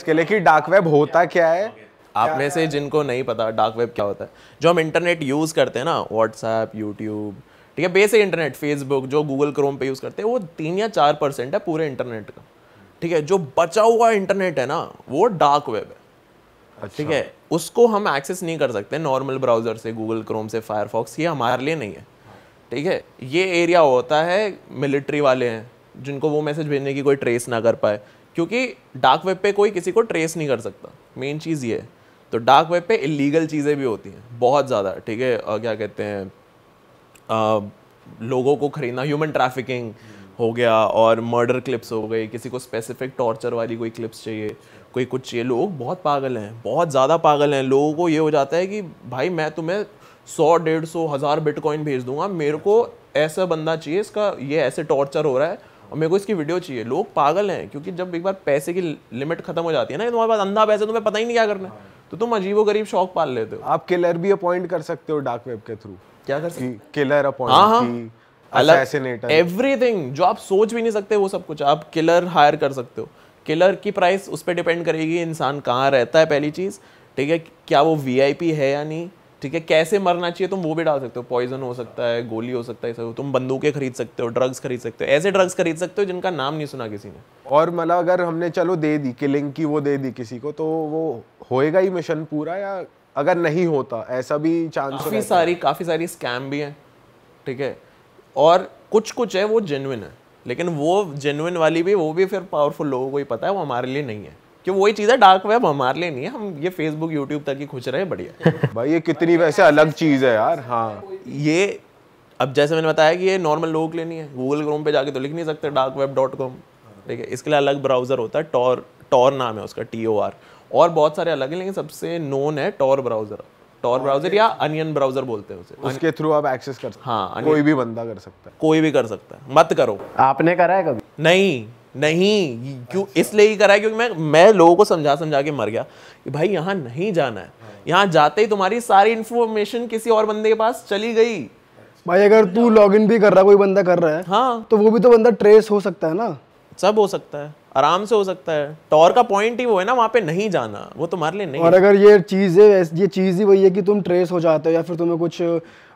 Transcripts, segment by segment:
इसके लिए कि डार्क वेब होता क्या है आप में से जिनको नहीं पता डार्क वेब क्या होता है जो हम इंटरनेट यूज़ करते हैं ना व्हाट्सएप यूट्यूब ठीक है बेसिक इंटरनेट फेसबुक जो गूगल क्रोम पे यूज़ करते हैं वो तीन या चार परसेंट है पूरे इंटरनेट का ठीक है जो बचा हुआ इंटरनेट है ना वो डार्क वेब है ठीक अच्छा। है उसको हम एक्सेस नहीं कर सकते नॉर्मल ब्राउज़र से गूगल क्रोम से फायरफॉक्स ये हमारे लिए नहीं है ठीक है ये एरिया होता है मिलिट्री वाले हैं जिनको वो मैसेज भेजने की कोई ट्रेस ना कर पाए क्योंकि डार्क वेब पे कोई किसी को ट्रेस नहीं कर सकता मेन चीज़ ये है तो डार्क वेब पे इलीगल चीज़ें भी होती हैं बहुत ज़्यादा ठीक है क्या कहते हैं लोगों को खरीदना ह्यूमन ट्रैफिकिंग हो गया और मर्डर क्लिप्स हो गई किसी को स्पेसिफिक टॉर्चर वाली कोई क्लिप्स चाहिए कोई कुछ चाहिए लोग बहुत पागल हैं बहुत ज़्यादा पागल हैं लोगों को ये हो जाता है कि भाई मैं तुम्हें सौ डेढ़ सौ हज़ार बिटकॉइन भेज दूंगा मेरे को ऐसा बंदा चाहिए इसका ये ऐसे टॉर्चर हो रहा है और मेरे को इसकी वीडियो चाहिए लोग पागल हैं क्योंकि जब एक बार पैसे की लिमिट खत्म हो जाती है ना तो तुम्हारे पास अंधा पैसे तुम्हें पता ही नहीं क्या करना है तो तुम अजीब गरीब शौक पाल लेते हो आप किलर भी अपॉइंट कर सकते हो डार्क वेब के थ्रू क्या कर सकते किलर अपॉइंट एवरीथिंग जो आप सोच भी नहीं सकते वो सब कुछ आप किलर हायर कर सकते हो किलर की प्राइस उस पर डिपेंड करेगी इंसान कहाँ रहता है पहली चीज़ ठीक है क्या वो वीआईपी है या नहीं ठीक है कैसे मरना चाहिए तुम वो भी डाल सकते हो पॉइजन हो सकता है गोली हो सकता है सब तुम बंदूकें खरीद सकते हो ड्रग्स खरीद सकते हो ऐसे ड्रग्स खरीद सकते हो जिनका नाम नहीं सुना किसी ने और मतलब अगर हमने चलो दे दी किलिंग की वो दे दी किसी को तो वो होएगा ही मिशन पूरा या अगर नहीं होता ऐसा भी चांस काफ़ी सारी काफ़ी सारी स्कैम भी हैं ठीक है और कुछ कुछ है वो जेनुइन है लेकिन वो जेनुइन वाली भी वो भी फिर पावरफुल लोगों को ही पता है वो हमारे लिए नहीं है कि वही चीज़ है डार्क वेब हमारे लिए नहीं है हम ये फेसबुक यूट्यूब तक ही खुश रहे बढ़िया भाई ये कितनी वैसे अलग चीज़ है यार हाँ ये अब जैसे मैंने बताया कि ये नॉर्मल लोगों के लिए नहीं है गूगल क्रोम पे जाके तो लिख नहीं सकते डार्क वेब डॉट कॉम ठीक है इसके लिए अलग ब्राउज़र होता है टॉर टॉर नाम है उसका टी ओ आर और बहुत सारे अलग हैं लेकिन सबसे नोन है टॉर ब्राउज़र टॉर ब्राउजर या अनियन ब्राउजर बोलते हैं उसे उसके थ्रू आप एक्सेस कर सकते हाँ कोई भी बंदा कर सकता है कोई भी कर सकता है मत करो आपने करा है कभी नहीं नहीं क्यों अच्छा। इसलिए ही करा है क्योंकि मैं मैं लोगों को समझा समझा के मर गया कि भाई यहाँ नहीं जाना है हाँ। यहाँ जाते ही तुम्हारी सारी इन्फॉर्मेशन किसी और बंदे के पास चली गई भाई अगर तू लॉगिन अच्छा। भी कर रहा कोई बंदा कर रहा है हाँ तो वो भी तो बंदा ट्रेस हो सकता है ना सब हो सकता है आराम से हो सकता है टॉर का पॉइंट ही वो है ना वहाँ पे नहीं जाना वो तुम्हारे लिए नहीं और अगर ये चीज़ें ये चीज़ ही वही है कि तुम ट्रेस हो जाते हो या फिर तुम्हें कुछ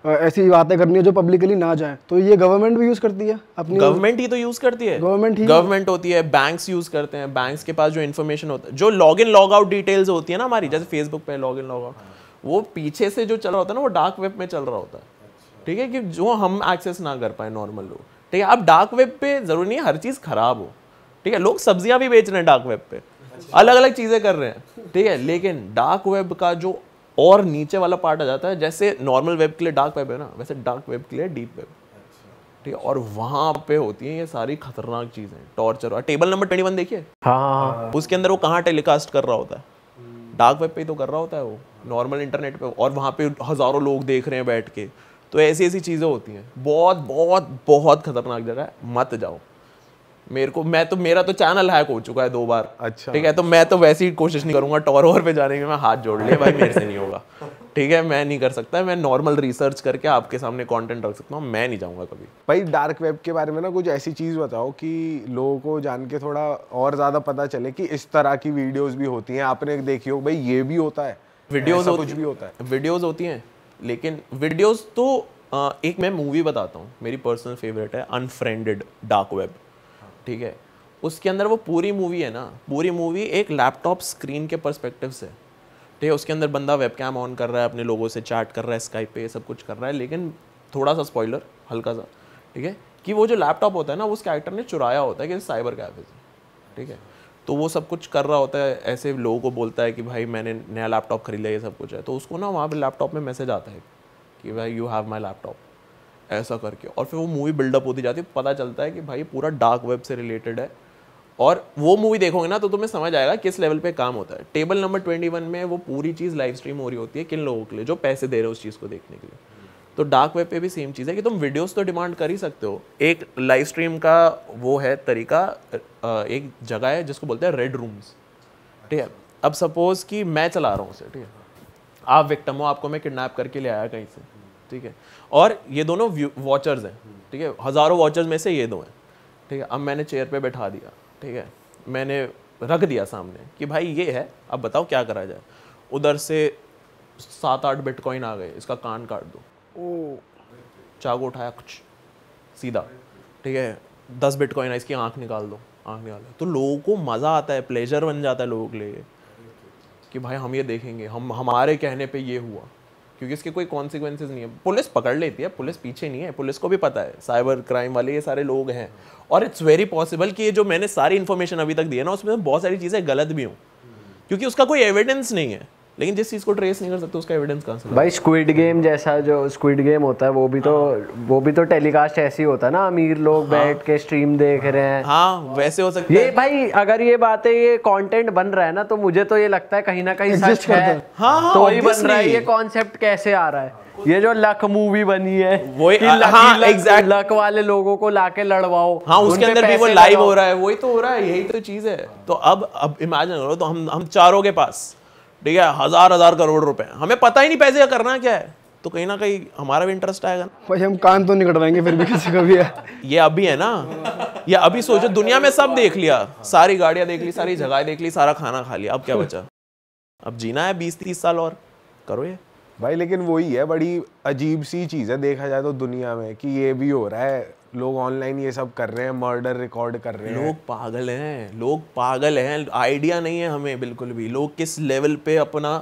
ऐसी बातें करनी है जो पब्लिकली ना जाए तो ये गवर्नमेंट भी यूज़ करती है अपनी गवर्नमेंट ही तो यूज़ करती है गवर्नमेंट ही गवर्नमेंट होती है बैंक्स यूज़ करते हैं बैंक्स के पास जो इन्फॉर्मेशन होता है जो log in log out details होती है ना हमारी जैसे फेसबुक पे लॉग इन लॉग आउट वो पीछे से जो चल रहा होता है ना वो डार्क वेब में चल रहा होता है ठीक है कि जो हम एक्सेस ना कर पाए नॉर्मल लोग ठीक है अब डार्क वेब पे ज़रूरी नहीं है हर चीज़ ख़राब हो ठीक है लोग सब्जियां भी बेच रहे हैं डार्क वेब पे अच्छा। अलग अलग चीज़ें कर रहे हैं ठीक है लेकिन डार्क वेब का जो और नीचे वाला पार्ट आ जाता है जैसे नॉर्मल वेब के लिए डार्क वेब है ना वैसे डार्क वेब के लिए डीप वेब अच्छा। ठीक है और वहां पे होती है ये सारी खतरनाक चीज़ें टॉर्चर और टेबल नंबर ट्वेंटी वन देखिए हाँ, हाँ, हाँ।, हाँ उसके अंदर वो कहाँ टेलीकास्ट कर रहा होता है डार्क हम्म। वेब पे ही तो कर रहा होता है वो नॉर्मल इंटरनेट पे और वहाँ पे हज़ारों लोग देख रहे हैं बैठ के तो ऐसी ऐसी चीज़ें होती हैं बहुत बहुत बहुत खतरनाक जगह है मत जाओ मेरे को मैं तो मेरा तो चैनल हैक हो चुका है दो बार अच्छा ठीक है तो मैं तो वैसी कोशिश नहीं करूंगा टॉर ओवर पे जाने की मैं हाथ जोड़ लिया भाई मेरे से नहीं होगा ठीक है मैं नहीं कर सकता मैं नॉर्मल रिसर्च करके आपके सामने कंटेंट रख सकता हूँ मैं नहीं जाऊँगा कभी भाई डार्क वेब के बारे में ना कुछ ऐसी चीज़ बताओ कि लोगों को जान के थोड़ा और ज़्यादा पता चले कि इस तरह की वीडियोज़ भी होती हैं आपने देखी हो भाई ये भी होता है वीडियोज़ कुछ भी होता है वीडियोज़ होती हैं लेकिन वीडियोस तो आ, एक मैं मूवी बताता हूँ मेरी पर्सनल फेवरेट है अनफ्रेंडेड डार्क वेब ठीक है उसके अंदर वो पूरी मूवी है ना पूरी मूवी एक लैपटॉप स्क्रीन के परस्पेक्टिव से ठीक है उसके अंदर बंदा वेबकैम ऑन कर रहा है अपने लोगों से चैट कर रहा है स्काइप पे सब कुछ कर रहा है लेकिन थोड़ा सा स्पॉइलर हल्का सा ठीक है कि वो जो लैपटॉप होता है ना उस कैरेक्टर ने चुराया होता है कि साइबर कैफे से ठीक है तो वो सब कुछ कर रहा होता है ऐसे लोगों को बोलता है कि भाई मैंने नया लैपटॉप खरीदा ये सब कुछ है तो उसको ना वहाँ पर लैपटॉप में मैसेज आता है कि भाई यू हैव माई लैपटॉप ऐसा करके और फिर वो मूवी बिल्डअप होती जाती है पता चलता है कि भाई पूरा डार्क वेब से रिलेटेड है और वो मूवी देखोगे ना तो तुम्हें समझ आएगा किस लेवल पे काम होता है टेबल नंबर ट्वेंटी वन में वो पूरी चीज़ लाइव स्ट्रीम हो रही होती है किन लोगों के लिए जो पैसे दे रहे हैं उस चीज़ को देखने के लिए तो डार्क वेब पे भी सेम चीज़ है कि तुम वीडियोस तो डिमांड कर ही सकते हो एक लाइव स्ट्रीम का वो है तरीका एक जगह है जिसको बोलते हैं रेड रूम्स ठीक है अब सपोज़ कि मैं चला रहा हूँ उसे ठीक है आप विक्टम हो आपको मैं किडनैप करके ले आया कहीं से ठीक है और ये दोनों वॉचर्स हैं ठीक है हज़ारों वॉचर्स में से ये दो हैं ठीक है अब मैंने चेयर पे बैठा दिया ठीक है मैंने रख दिया सामने कि भाई ये है अब बताओ क्या करा जाए उधर से सात आठ बिटकॉइन आ गए इसका कान काट दो ओ चाकू उठाया कुछ सीधा ठीक है दस बिटकॉइन है इसकी आँख निकाल दो आँख निकाल दो तो लोगों को मज़ा आता है प्लेजर बन जाता है लोगों के लिए कि भाई हम ये देखेंगे हम हमारे कहने पे ये हुआ क्योंकि इसके कोई कॉन्सिक्वेंसेज नहीं है पुलिस पकड़ लेती है पुलिस पीछे नहीं है पुलिस को भी पता है साइबर क्राइम वाले ये सारे लोग हैं और इट्स वेरी पॉसिबल कि ये जो मैंने सारी इन्फॉर्मेशन अभी तक दी है ना उसमें बहुत सारी चीज़ें गलत भी हूँ क्योंकि उसका कोई एविडेंस नहीं है लेकिन जिस चीज़ को ट्रेस नहीं कर सकते उसका एविडेंस कहां से भाई स्क्विड गेम जैसा जो स्क्विड गेम होता है वो भी तो हाँ। वो भी तो टेलीकास्ट ऐसे ही होता है ना अमीर लोग हाँ, बैठ के स्ट्रीम देख रहे हैं हाँ वैसे हो सकता है ये भाई अगर ये बातें ये कंटेंट बन रहा है ना तो मुझे तो ये लगता है कहीं ना कहीं सच है हां हां हाँ, तो ही बन रहा है ये कांसेप्ट कैसे आ रहा है ये जो लक मूवी बनी है वो हाँ, लक, लक वाले लोगों को लाके लड़वाओ हाँ उसके अंदर भी वो लाइव हो रहा है वही तो हो रहा है यही तो चीज है तो अब अब इमेजिन करो तो हम हम चारों के पास ठीक है हज़ार हज़ार करोड़ रुपए हमें पता ही नहीं पैसे करना क्या है तो कहीं ना कहीं हमारा भी इंटरेस्ट आएगा ना भाई हम कान तो नहीं कटवाएंगे फिर भी किसी का भी है ये अभी है ना ये अभी सोचो दुनिया में सब देख लिया सारी गाड़ियां देख ली सारी जगह देख ली सारा खाना खा लिया अब क्या बचा अब जीना है बीस तीस साल और करो ये भाई लेकिन वही है बड़ी अजीब सी चीज़ है देखा जाए तो दुनिया में कि ये भी हो रहा है लोग ऑनलाइन ये सब कर रहे हैं मर्डर रिकॉर्ड कर रहे हैं लोग पागल हैं लोग पागल हैं आइडिया नहीं है हमें बिल्कुल भी लोग किस लेवल पे अपना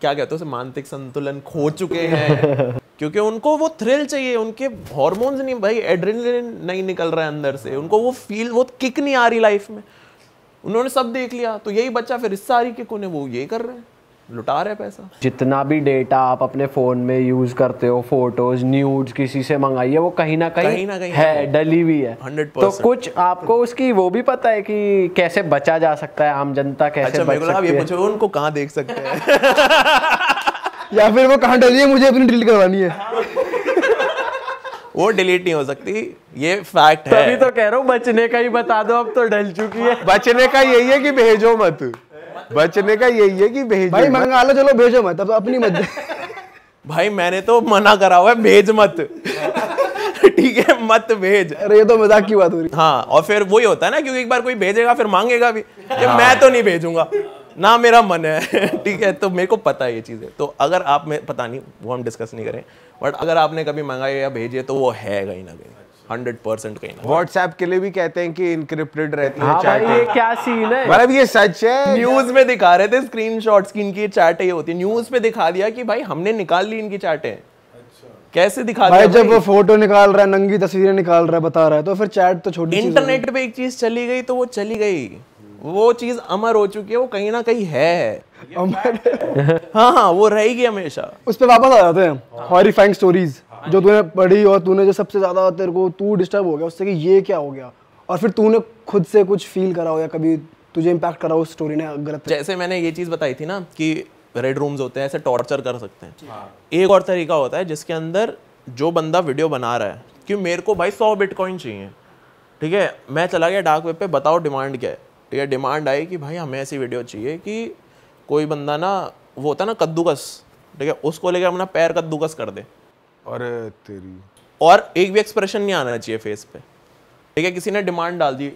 क्या कहते हैं मानसिक संतुलन खो चुके हैं क्योंकि उनको वो थ्रिल चाहिए उनके हॉर्मोन्स नहीं भाई एड्रेनलिन नहीं निकल रहा है अंदर से उनको वो फील वो किक नहीं आ रही लाइफ में उन्होंने सब देख लिया तो यही बच्चा फिर इस सारी के कोने वो ये कर रहे हैं लुटा रहे पैसा जितना भी डेटा आप अपने फ़ोन में यूज़ करते हो फोटोज न्यूज किसी से मंगाइए वो कहीं ना कहीं कहीं ना कहीं है डली हुई है 100%. तो कुछ आपको उसकी वो भी पता है कि कैसे बचा जा सकता है आम जनता कैसे अच्छा, बच सकती ये उनको कहाँ देख सकते हैं या फिर वो कहाँ डली है मुझे अपनी डिलीट करवानी है वो डिलीट नहीं हो सकती ये फैक्ट है तभी तो कह रहा हूँ बचने का ही बता दो अब तो डल चुकी है बचने का यही है कि भेजो मत बचने का यही है कि भेज भाई मंगा लो चलो भेजो मत अब तो अपनी मत भाई मैंने तो मना करा हुआ है भेज मत ठीक है मत भेज अरे ये तो मजाक की बात हो रही हाँ और फिर वही होता है ना क्योंकि एक बार कोई भेजेगा फिर मांगेगा भी हाँ। मैं तो नहीं भेजूंगा ना मेरा मन है ठीक है तो मेरे को पता है ये चीज़ें तो अगर आप में पता नहीं वो हम डिस्कस नहीं करें बट अगर आपने कभी मंगाया या भेजे तो वो है कहीं ना कहीं हंड्रेड कहीं ना व्हाट्सएप के लिए भी कहते हैं कि इनक्रिप्टेड रहती है हाँ ये क्या सीन है मतलब ये सच है न्यूज में दिखा रहे थे स्क्रीनशॉट्स की इनकी चैट ये होती है न्यूज पे दिखा दिया कि भाई हमने निकाल ली इनकी चैटें अच्छा। कैसे दिखा भाई जब वो फोटो निकाल रहा है नंगी तस्वीरें निकाल रहा है बता रहा है तो फिर चैट तो छोटी इंटरनेट पे एक चीज चली गई तो वो चली गई वो चीज अमर हो चुकी है वो कहीं ना कहीं है अमर हाँ हाँ वो रहेगी हमेशा उस पर वापस आ जाते हैं हॉरीफाइंग स्टोरीज हाँ जो तूने पढ़ी और तूने जो सबसे ज़्यादा तेरे को तू डिस्टर्ब हो गया उससे कि ये क्या हो गया और फिर तूने खुद से कुछ फील करा हो या कभी तुझे इम्पैक्ट करा हो स्टोरी ने गलत जैसे मैंने ये चीज़ बताई थी ना कि रेड रूम्स होते हैं ऐसे टॉर्चर कर सकते हैं हाँ। एक और तरीका होता है जिसके अंदर जो बंदा वीडियो बना रहा है कि मेरे को भाई सौ बिटकॉइन चाहिए ठीक है मैं चला गया डार्क वेब पे बताओ डिमांड क्या है ठीक है डिमांड आई कि भाई हमें ऐसी वीडियो चाहिए कि कोई बंदा ना वो होता है ना कद्दूकस ठीक है उसको लेकर अपना पैर कद्दूकस कर दे अरे तेरी और एक भी एक्सप्रेशन नहीं आना चाहिए फेस पे ठीक है किसी ने डिमांड डाल दी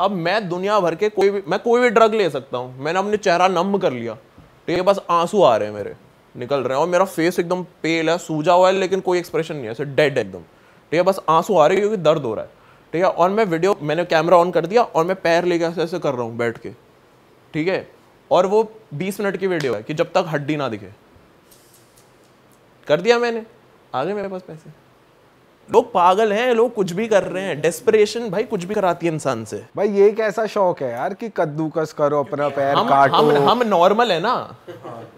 अब मैं दुनिया भर के कोई भी मैं कोई भी ड्रग ले सकता हूँ मैंने अपने चेहरा नम कर लिया ठीक है बस आंसू आ रहे हैं मेरे निकल रहे हैं और मेरा फेस एकदम पेल है सूजा हुआ है लेकिन कोई एक्सप्रेशन नहीं है डेड एकदम ठीक है बस आंसू आ रहे हैं क्योंकि दर्द हो रहा है ठीक है और मैं वीडियो मैंने कैमरा ऑन कर दिया और मैं पैर लेके ऐसे ऐसे कर रहा हूँ बैठ के ठीक है और वो बीस मिनट की वीडियो है कि जब तक हड्डी ना दिखे कर दिया मैंने आ गए मेरे पास पैसे लोग पागल हैं लोग कुछ भी कर रहे हैं डेस्परेशन भाई कुछ भी कराती है इंसान से भाई ये एक ऐसा शौक है यार कि कद्दूकस करो अपना पैर हम, काटो हम हम नॉर्मल है ना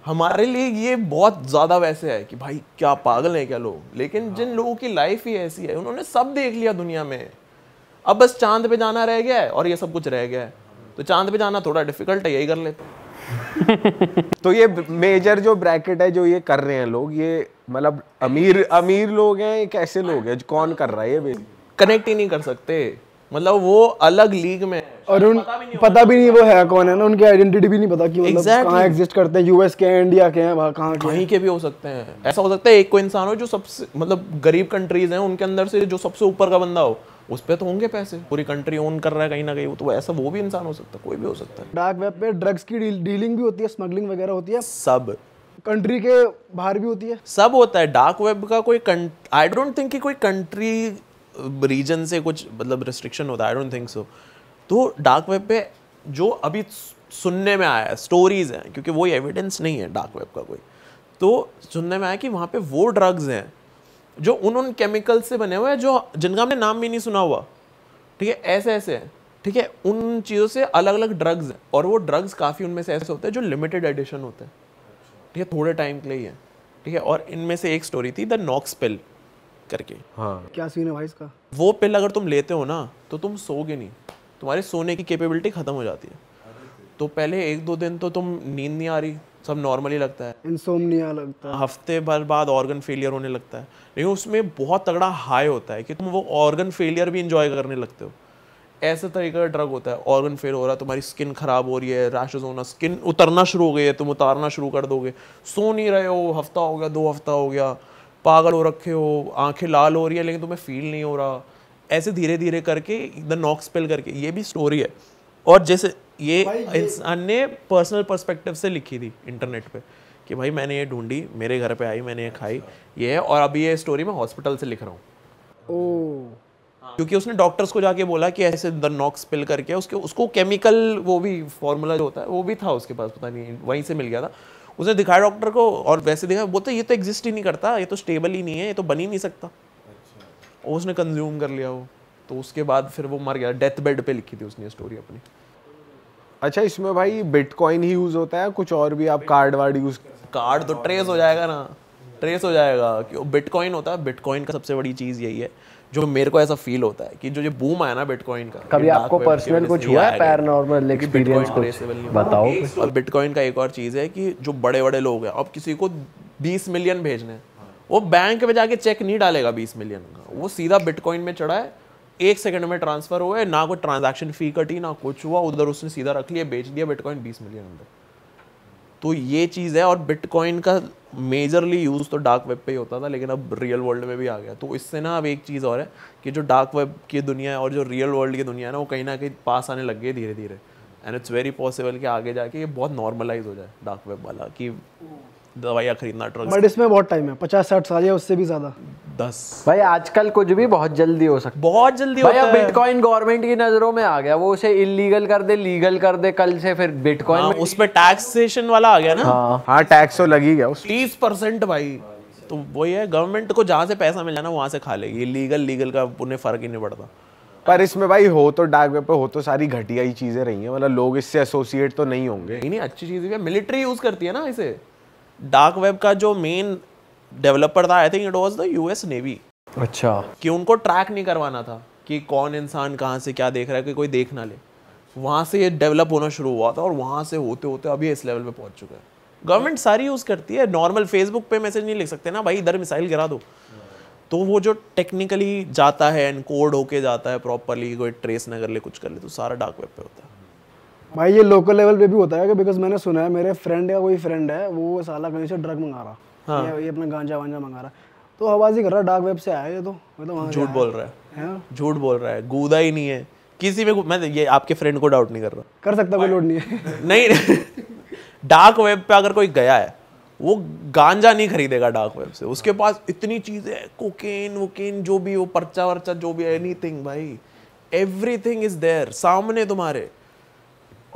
हमारे लिए ये बहुत ज्यादा वैसे है कि भाई क्या पागल है क्या लोग लेकिन हाँ। जिन लोगों की लाइफ ही ऐसी है उन्होंने सब देख लिया दुनिया में अब बस चांद पे जाना रह गया है और ये सब कुछ रह गया है तो चांद पे जाना थोड़ा डिफिकल्ट है यही कर लेते तो ये मेजर जो ब्रैकेट है जो ये कर रहे हैं लोग ये मतलब अमीर अमीर लोग हैं कैसे लोग हैं कौन कर रहा है ये कनेक्ट ही नहीं कर सकते मतलब वो अलग लीग में और उन पता भी नहीं, पता भी नहीं वो है कौन है ना उनकी आइडेंटिटी भी नहीं पता कि मतलब exactly. कहाँ एग्जिस्ट करते हैं यूएस के हैं इंडिया के हैं वहाँ कहाँ के कहीं के भी हो सकते हैं ऐसा हो सकता है एक कोई इंसान हो जो सबसे मतलब गरीब कंट्रीज हैं उनके अंदर से जो सबसे ऊपर का बंदा हो उस पर तो होंगे पैसे पूरी कंट्री ओन कर रहा है कहीं ना कहीं वो तो ऐसा वो भी इंसान हो सकता है कोई भी हो सकता है डार्क वेब पे ड्रग्स की डीलिंग भी होती है स्मगलिंग वगैरह होती है सब कंट्री के बाहर भी होती है सब होता है डार्क वेब का कोई आई डोंट थिंक कि कोई कंट्री रीजन uh, से कुछ मतलब रिस्ट्रिक्शन होता है आई डोंट थिंक सो तो डार्क वेब पे जो अभी सुनने में आया है स्टोरीज हैं क्योंकि वो एविडेंस नहीं है डार्क वेब का कोई तो सुनने में आया कि वहाँ पे वो ड्रग्स हैं जो उन उन केमिकल्स से बने हुए हैं जो जिनका हमने नाम भी नहीं सुना हुआ ठीक है ऐसे ऐसे हैं ठीक है उन चीज़ों से अलग अलग ड्रग्स हैं और वो ड्रग्स काफ़ी उनमें से ऐसे होते हैं जो लिमिटेड एडिशन होते हैं ठीक है थोड़े टाइम के लिए है ठीक है और इनमें से एक स्टोरी थी द नॉक्स पिल करके हाँ क्या सीन है भाई इसका वो पिल अगर तुम लेते हो ना तो तुम सोगे नहीं तुम्हारे सोने की कैपेबिलिटी ख़त्म हो जाती है तो पहले एक दो दिन तो तुम नींद नहीं आ रही सब नॉर्मली लगता है इंसोमनिया लगता है हफ्ते भर बाद ऑर्गन फेलियर होने लगता है लेकिन उसमें बहुत तगड़ा हाई होता है कि तुम वो ऑर्गन फेलियर भी इंजॉय करने लगते हो ऐसे तरीके का ड्रग होता है ऑर्गन फेल हो रहा है तुम्हारी स्किन खराब हो रही है रैशेज होना स्किन उतरना शुरू हो गई है तुम उतारना शुरू कर दोगे सो नहीं रहे हो हफ्ता हो गया दो हफ्ता हो गया पागल हो रखे हो आंखें लाल हो रही है लेकिन तुम्हें फील नहीं हो रहा ऐसे धीरे धीरे करके द नॉक स्पेल करके ये भी स्टोरी है और जैसे ये इंसान ने पर्सनल परस्पेक्टिव से लिखी थी इंटरनेट पर कि भाई मैंने ये ढूंढी मेरे घर पे आई मैंने ये खाई अच्छा। ये है और अभी ये स्टोरी मैं हॉस्पिटल से लिख रहा हूँ क्योंकि उसने डॉक्टर्स को जाके बोला कि ऐसे द नॉक्स पिल करके उसके उसको केमिकल वो भी फॉर्मूला जो होता है वो भी था उसके पास पता नहीं वहीं से मिल गया था उसने दिखाया डॉक्टर को और वैसे देखा बोलते ये तो एग्जिस्ट ही नहीं करता ये तो स्टेबल ही नहीं है ये तो बन ही नहीं सकता और अच्छा। उसने कंज्यूम कर लिया वो तो उसके बाद फिर वो मर गया डेथ बेड पे लिखी थी उसने स्टोरी अपनी अच्छा इसमें भाई बिटकॉइन ही यूज़ होता है कुछ और भी आप कार्ड वार्ड यूज़ कार्ड तो ट्रेस हो जाएगा ना ट्रेस हो जाएगा क्यों बिटकॉइन होता है बिटकॉइन का सबसे बड़ी चीज़ यही है जो मेरे को ऐसा फील होता है कि जो ये बूम आया ना बिटकॉइन का कभी आपको पर्सनल कुछ हुआ है पैरानॉर्मल एक्सपीरियंस कुछ बताओ और बिटकॉइन का एक और चीज़ है कि जो बड़े बड़े लोग हैं अब किसी को 20 मिलियन भेजने हैं वो बैंक में जाके चेक नहीं डालेगा 20 मिलियन का वो सीधा बिटकॉइन में चढ़ा है एक सेकंड में ट्रांसफर हुआ है ना कोई ट्रांजैक्शन फी कटी ना कुछ हुआ उधर उसने सीधा रख लिया बेच दिया बिटकॉइन 20 मिलियन अंदर तो ये चीज़ है और बिटकॉइन का मेजरली यूज़ तो डार्क वेब पे ही होता था लेकिन अब रियल वर्ल्ड में भी आ गया तो इससे ना अब एक चीज़ और है कि जो डार्क वेब की दुनिया है और जो रियल वर्ल्ड की दुनिया है ना वो कहीं ना कहीं पास आने लग गई धीरे धीरे एंड इट्स वेरी पॉसिबल कि आगे जाके ये बहुत नॉर्मलाइज हो जाए डार्क वेब वाला कि दवाइयाँ खरीदना ड्रग्स बट इसमें बहुत टाइम है पचास साठ साल या उससे भी ज़्यादा दस भाई आजकल कुछ भी बहुत जल्दी हो सकता बहुत जल्दी भाई होता बिटकॉइन गवर्नमेंट की नजरों में आ गया वो उसे इलीगल कर दे लीगल कर दे कल से फिर बिटकॉइन हाँ, उस पर टैक्सेशन वाला आ गया ना हाँ, हाँ टैक्स तो लगी गया तीस परसेंट भाई तो वही है गवर्नमेंट को जहाँ से पैसा मिल जाना वहाँ से खा लेगी लीगल लीगल का उन्हें फर्क ही नहीं पड़ता पर इसमें भाई हो तो डार्क वेब पे हो तो सारी घटिया ही चीजें रही हैं मतलब लोग इससे एसोसिएट तो नहीं होंगे नहीं अच्छी चीज मिलिट्री यूज करती है ना इसे डार्क वेब का जो मेन डेवलपर था I think it was the US Navy अच्छा कि उनको ट्रैक नहीं करवाना था कि कौन इंसान कहाँ से क्या देख रहा है कि कोई देख ना ले वहाँ से ये डेवलप होना शुरू हुआ था और वहाँ से होते होते अभी इस लेवल पे पहुँच चुका है गवर्नमेंट सारी यूज़ करती है नॉर्मल फेसबुक पे मैसेज नहीं लिख सकते ना भाई इधर मिसाइल गिरा दो तो वो जो टेक्निकली जाता है एनकोड होके जाता है प्रॉपरली कोई ट्रेस ना कर ले कुछ कर ले तो सारा डार्क वेब पे होता है भाई ये लोकल लेवल पे भी होता है बिकॉज मैंने सुना है मेरे फ्रेंड या कोई फ्रेंड है वो साला कहीं से ड्रग मंगा रहा हाँ। ये अपना गांजा वांजा मंगा रहा तो हवाजी कर रहा डार्क वेब से आया ये तो मतलब झूठ बोल रहा है हाँ। झूठ बोल रहा है गूदा ही नहीं है किसी में मैं तो ये आपके फ्रेंड को डाउट नहीं कर रहा कर सकता कोई लोड नहीं है नहीं डार्क वेब पे अगर कोई गया है वो गांजा नहीं खरीदेगा डार्क वेब से उसके हाँ। पास इतनी चीज़ें कोकेन वोकेन जो भी वो पर्चा वर्चा जो भी एनीथिंग भाई एवरीथिंग इज देयर सामने तुम्हारे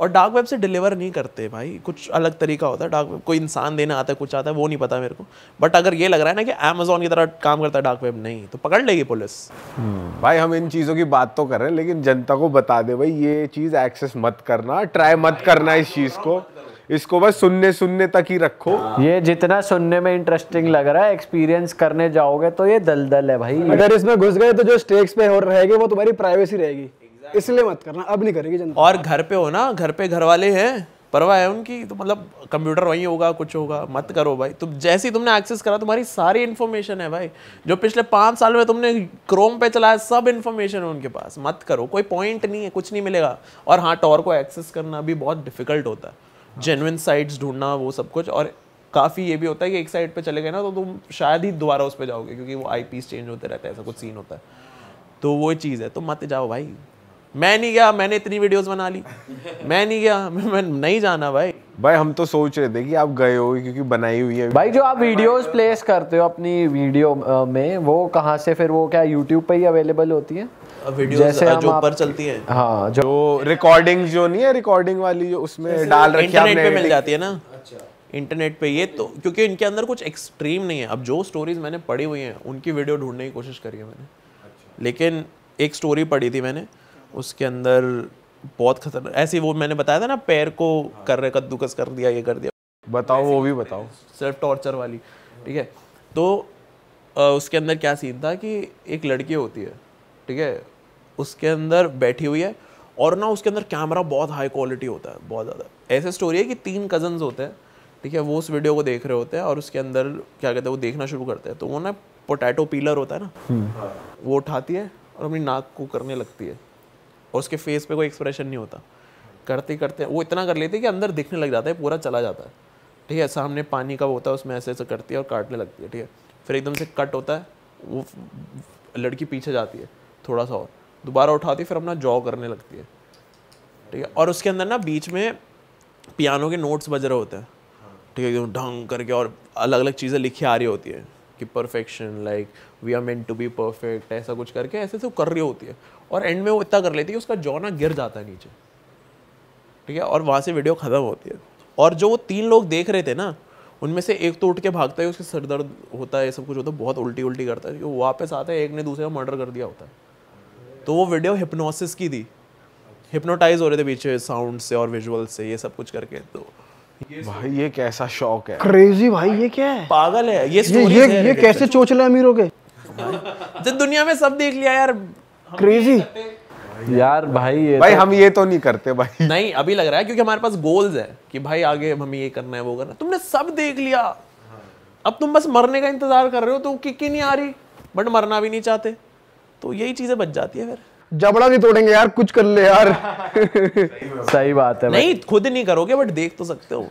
और डार्क वेब से डिलीवर नहीं करते भाई कुछ अलग तरीका होता है डार्क वेब कोई इंसान देने आता है कुछ आता है वो नहीं पता मेरे को बट अगर ये लग रहा है ना कि अमेजोन की तरह काम करता है डार्क वेब नहीं तो पकड़ लेगी पुलिस हम्म, भाई हम इन चीज़ों की बात तो कर रहे हैं लेकिन जनता को बता दे भाई ये चीज़ एक्सेस मत करना ट्राई मत करना इस चीज़ को इसको बस सुनने सुनने तक ही रखो ये जितना सुनने में इंटरेस्टिंग लग रहा है एक्सपीरियंस करने जाओगे तो ये दलदल है भाई अगर इसमें घुस गए तो जो स्टेक्स पे हो रहेगी वो तुम्हारी प्राइवेसी रहेगी इसलिए मत करना अब नहीं करेगी जनता और घर पे हो ना घर पे घर वाले हैं परवाह है उनकी तो मतलब कंप्यूटर वहीं होगा कुछ होगा मत करो भाई तुम जैसे ही तुमने एक्सेस करा तुम्हारी सारी इन्फॉर्मेशन है भाई जो पिछले पाँच साल में तुमने क्रोम पे चलाया सब इन्फॉर्मेशन है उनके पास मत करो कोई पॉइंट नहीं है कुछ नहीं मिलेगा और हाँ टॉर को एक्सेस करना भी बहुत डिफिकल्ट होता है जेनविन साइट्स ढूंढना वो सब कुछ और काफ़ी ये भी होता है कि एक साइड पे चले गए ना तो तुम शायद ही दोबारा उस पर जाओगे क्योंकि वो आई चेंज होते रहते हैं ऐसा कुछ सीन होता है तो वो चीज़ है तो मत जाओ भाई मैं नहीं गया मैंने इतनी वीडियोस बना ली मैं नहीं गया मैं नहीं जाना भाई भाई हम तो सोच रहे थे कि आप गए हो क्योंकि बनाई हुई है भाई जो आप वीडियोस प्लेस करते हो अपनी वीडियो में वो कहाँ से फिर वो क्या यूट्यूब पे ही अवेलेबल होती है जैसे जो ऊपर चलती है हाँ जो, जो रिकॉर्डिंग जो नहीं है रिकॉर्डिंग वाली जो उसमें डाल रखी इंटरनेट पे मिल जाती है ना अच्छा इंटरनेट पे ये तो क्योंकि इनके अंदर कुछ एक्सट्रीम नहीं है अब जो स्टोरीज मैंने पढ़ी हुई हैं उनकी वीडियो ढूंढने की कोशिश करी है मैंने अच्छा। लेकिन एक स्टोरी पढ़ी थी मैंने उसके अंदर बहुत खतरनाक ऐसे वो मैंने बताया था ना पैर को हाँ। कर रहे कद्दूकस कर दिया ये कर दिया बताओ वो भी बताओ सिर्फ टॉर्चर वाली ठीक है तो आ, उसके अंदर क्या सीन था कि एक लड़की होती है ठीक है उसके अंदर बैठी हुई है और ना उसके अंदर कैमरा बहुत हाई क्वालिटी होता है बहुत ज़्यादा ऐसे स्टोरी है कि तीन कजन्स होते हैं ठीक है वो उस वीडियो को देख रहे होते हैं और उसके अंदर क्या कहते हैं वो देखना शुरू करते हैं तो वो ना पोटैटो पीलर होता है ना हम्म। वो उठाती है और अपनी नाक को करने लगती है और उसके फेस पे कोई एक्सप्रेशन नहीं होता करते करते वो इतना कर लेती है कि अंदर दिखने लग जाता है पूरा चला जाता है ठीक है सामने पानी का होता है उसमें ऐसे ऐसे करती है और काटने लगती है ठीक है फिर एकदम से कट होता है वो लड़की पीछे जाती है थोड़ा सा और दोबारा उठाती है फिर अपना जॉ करने लगती है ठीक है और उसके अंदर ना बीच में पियानो के नोट्स बज रहे होते हैं ठीक है एकदम ढंग करके और अलग अलग चीज़ें लिखी आ रही होती है कि perfection like we are meant to be perfect ऐसा कुछ करके ऐसे से वो तो कर रही होती है और एंड में वो इतना कर लेती है उसका जॉ ना गिर जाता है नीचे ठीक है और वहाँ से वीडियो ख़त्म होती है और जो वो तीन लोग देख रहे थे ना उनमें से एक तो उठ के भागता है उसके सर दर्द होता है सब कुछ होता है बहुत उल्टी उल्टी करता है वो वापस आता है एक ने दूसरे का मर्डर कर दिया होता है तो वो वीडियो हिप्नोसिस की थी हिप्नोटाइज हो रहे थे पीछे साउंड से और विजुअल से ये सब कुछ करके तो भाई ये कैसा शौक है क्रेजी भाई ये क्या है पागल है ये ये ये, ये कैसे चोचले अमीरों के जब दुनिया में सब देख लिया यार क्रेजी यार भाई ये भाई तो, हम ये तो नहीं करते भाई नहीं अभी लग रहा है क्योंकि हमारे पास गोल्स है कि भाई आगे हमें ये करना है वो करना तुमने सब देख लिया अब तुम बस मरने का इंतजार कर रहे हो तो किक नहीं आ रही बट मरना भी नहीं चाहते तो यही चीजें बच जाती है फिर जबड़ा नहीं तोड़ेंगे यार कुछ कर ले यार सही बात है नहीं खुद नहीं करोगे बट देख तो सकते हो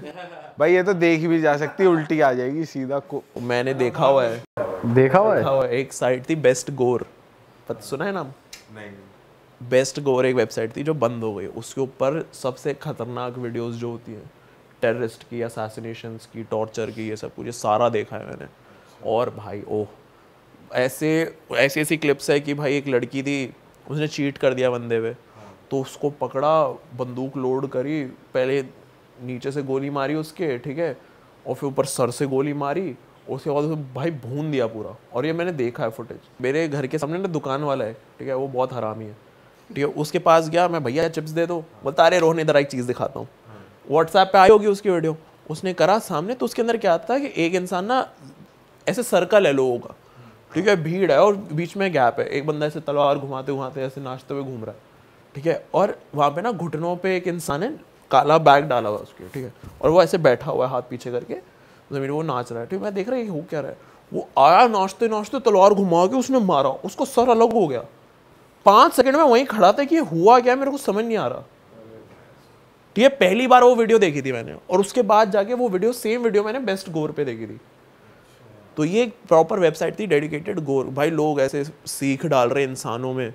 भाई ये तो देख भी जा सकती है उल्टी आ जाएगी सीधा को मैंने देखा हुआ है देखा हुआ है एक साइट थी बेस्ट गोर पता सुना है नाम नहीं बेस्ट गोर एक वेबसाइट थी जो बंद हो गई उसके ऊपर सबसे खतरनाक वीडियोस जो होती है टेररिस्ट की असासिनेशन की टॉर्चर की ये सब कुछ ये सारा देखा है मैंने और भाई ओह ऐसे ऐसी ऐसी क्लिप्स है कि भाई एक लड़की थी उसने चीट कर दिया बंदे पे तो उसको पकड़ा बंदूक लोड करी पहले नीचे से गोली मारी उसके ठीक है और फिर ऊपर सर से गोली मारी उसके बाद उसे भाई भून दिया पूरा और ये मैंने देखा है फुटेज मेरे घर के सामने ना दुकान वाला है ठीक है वो बहुत हरामी है ठीक है उसके पास गया मैं भैया चिप्स दे दो बोलता अरे रोहन इधर एक चीज़ दिखाता हूँ व्हाट्सएप पे आई होगी उसकी वीडियो उसने करा सामने तो उसके अंदर क्या आता है कि एक इंसान ना ऐसे सर्कल है लोगों का ठीक है भीड़ है और बीच में गैप है एक बंदा ऐसे तलवार घुमाते घुमाते ऐसे नाचते हुए घूम रहा है ठीक है और वहाँ पे ना घुटनों पे एक इंसान है काला बैग डाला हुआ उसके ठीक है और वो ऐसे बैठा हुआ है हाथ पीछे करके जमीन वो नाच रहा है ठीक है मैं देख रहा है हो क्या रहा है वो आया नाचते नाचते तलवार घुमा के उसने मारा उसको सर अलग हो गया पाँच सेकंड में वहीं खड़ा था कि हुआ क्या मेरे को समझ नहीं आ रहा ठीक है पहली बार वो वीडियो देखी थी मैंने और उसके बाद जाके वो वीडियो सेम वीडियो मैंने बेस्ट गोर पे देखी थी तो ये एक प्रॉपर वेबसाइट थी डेडिकेटेड गोर भाई लोग ऐसे सीख डाल रहे इंसानों में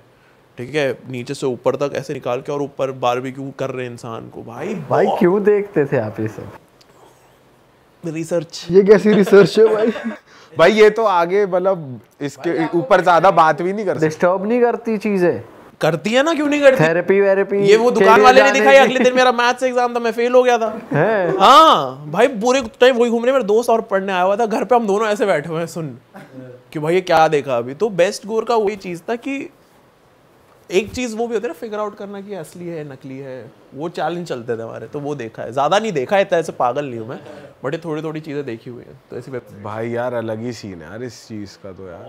ठीक है नीचे से ऊपर तक ऐसे निकाल के और ऊपर बारबेक्यू कर रहे इंसान को भाई भाई क्यों देखते थे आप ये सब रिसर्च ये कैसी रिसर्च है भाई भाई ये तो आगे मतलब इसके ऊपर ज्यादा बात भी नहीं कर डिस्टर्ब नहीं करती चीजें करती है ना क्यों नहीं करती थेरेपी वेरेपी ये वो दुकान वाले ने दिखाई अगले दिन मेरा मैथ्स एग्जाम था मैं फेल हो गया था हाँ भाई पूरे टाइम वही घूमने मेरे दोस्त और पढ़ने आया हुआ था घर पे हम दोनों ऐसे बैठे हुए हैं सुन कि भाई ये क्या देखा अभी तो बेस्ट गोर का वही चीज़ था कि एक चीज़ वो भी होती है ना फिगर आउट करना कि असली है नकली है वो चैलेंज चलते थे हमारे तो वो देखा है ज़्यादा नहीं देखा इतना ऐसे पागल नहीं हूँ मैं बट ये थोड़ी थोड़ी चीज़ें देखी हुई है तो ऐसे भाई यार अलग ही सीन है यार इस चीज़ का तो यार